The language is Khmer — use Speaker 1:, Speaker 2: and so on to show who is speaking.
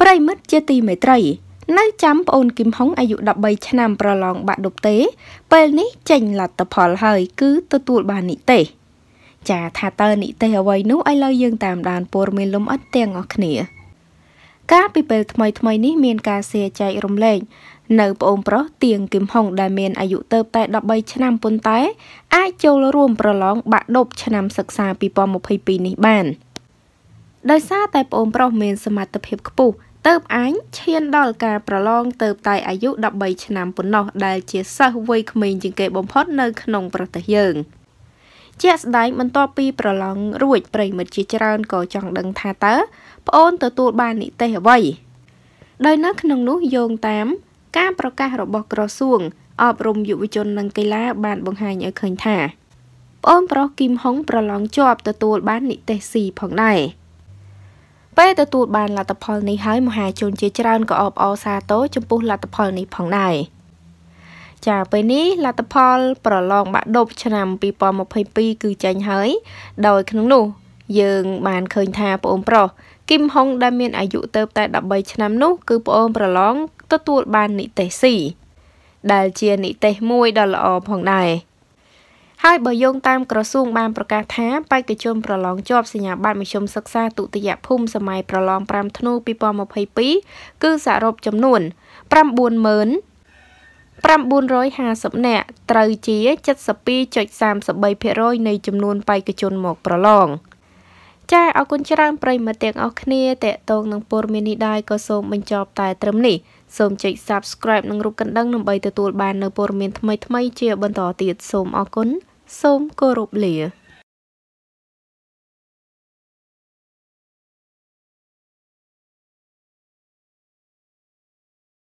Speaker 1: ប្រិមិត្តជាទីមេត្រី នៅចាំប្អូនគឹមហុងអាយុ13ឆ្នាំប្រឡងបាក់ឌុបទេ ពេលនេះចេញលទ្ធផលហើយ គឺទទួលបាននិទេសចាថាតើនិទេសអ្វីនោះឥឡូវយើងតាមដានព័ត៌មានលំអិតទាំងអស់គ្នាកាលពីពេលថ្មីថ្មីនេះមានការសៀចែករំលែកនៅប្អូនប្រុសទៀងគឹមហុងដែលមានអាយុទៅតែ13ឆ្នាំប៉ុន្តែ អាចចូលរួមប្រឡងបាក់ឌុបឆ្នាំសិក្សា2022នេះបាន ដោយសារតែប្អូនប្រុសមានសមត្ថភាពខ្ពស់ទៅបអញឈានដល់ការប្រឡងទៅតែអាយុ13ឆ្នាំប៉ុណ្ណោះ ដែលជាសិស្សវ័យក្មេងជាងគេបំផុតនៅក្នុងប្រទេសយើងជាស្ដែងបន្ទាប់ពីប្រឡងរួចប្រិមិត្តជាច្រើនក៏ចង់ដឹងថាតើប្អូនទទួលបាននិទេសអ្វីដោយនៅក្នុងនោះយោងតាមការប្រកាសរបស់ក្រសួងអប់រំយុវជននិងកីឡាបានបង្ហាញឲ្យឃើញថាប្អូនប្រុសគីមហុងប្រឡងជាប់ទទួលបាននិទេស C ផងដែរពេលទទួលបានលទ្ធផលនេះហើយមហាជនជាច្រើនក៏អបអរសាទរចំពោះលទ្ធផលនេះផងដែរចាពេលនេះលទ្ធផលប្រឡងបាក់ដប់ឆ្នាំ2022គឺចេញហើយ ដោយក្នុងនោះ យើង បានឃើញថាប្អូនប្រុសគឹមហុងដែលមានអាយុទៅតែ13ឆ្នាំនោះគឺប្អូនប្រឡងទទួលបាននិទេស C ដែលជានិទេសមួយដ៏ល្អផងដែរហើយបើយោងតាមក្រសួងបានប្រកាសថាបេក្ខជនប្រឡងជាប់សញ្ញាបត្រមធ្យមសិក្សាទុតិយភូមិសម័យប្រឡង5ធ្នូ2022គឺសរុបចំនួន90000 950នាក់ត្រូវជា72.33%នៃចំនួនបេក្ខជនមកប្រឡង។ចាអរគុណច្រើនប្រិមត្តទាំងអស់គ្នាតេតងនឹងព័ត៌មាននេះដែរក៏សូមបញ្ចប់តែត្រឹមនេះសូមចុច Subscribe និងរូបកណ្ដឹងដើម្បីទទួលបាននូវព័ត៌មានថ្មីៗជាបន្តទៀតសូមអរគុណសូមគោរពលា